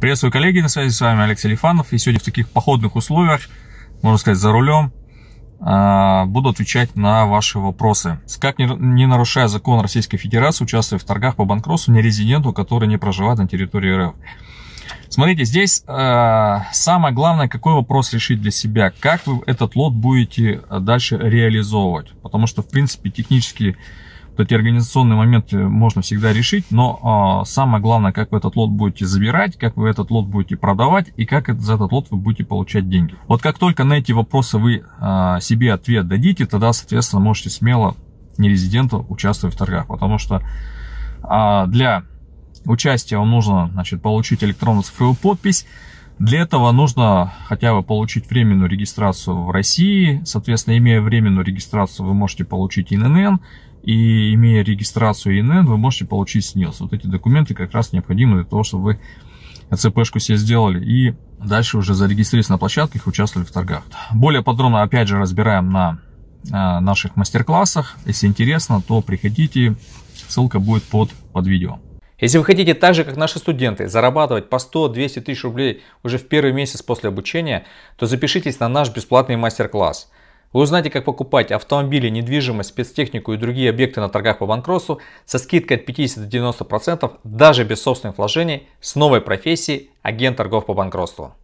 Приветствую, коллеги, на связи с вами Алексей Лифанов. И сегодня в таких походных условиях, можно сказать, за рулем, а, буду отвечать на ваши вопросы. Как не нарушая закон Российской Федерации, участвуя в торгах по банкротству нерезиденту, который не проживает на территории РФ? Смотрите, здесь э, самое главное, какой вопрос решить для себя. Как вы этот лот будете а, дальше реализовывать? Потому что, в принципе, технически вот эти организационные моменты э, можно всегда решить, но а, самое главное, как вы этот лот будете забирать, как вы этот лот будете продавать и как за этот лот вы будете получать деньги. Вот как только на эти вопросы вы а, себе ответ дадите, тогда, соответственно, можете смело нерезиденту участвовать в торгах, потому что а, для участия вам нужно значит, получить электронную цифровую подпись, для этого нужно хотя бы получить временную регистрацию в России. Соответственно, имея временную регистрацию, вы можете получить ИНН и имея регистрацию ИНН, вы можете получить СНИЛС. Вот эти документы как раз необходимы для того, чтобы вы ЦПшку себе сделали и дальше уже зарегистрировались на площадках и участвовали в торгах. Более подробно опять же разбираем на э, наших мастер-классах. Если интересно, то приходите, ссылка будет под, под видео. Если вы хотите так же, как наши студенты, зарабатывать по 100-200 тысяч рублей уже в первый месяц после обучения, то запишитесь на наш бесплатный мастер-класс – вы узнаете, как покупать автомобили, недвижимость, спецтехнику и другие объекты на торгах по банкротству со скидкой от 50 до 90% даже без собственных вложений с новой профессией агент торгов по банкротству.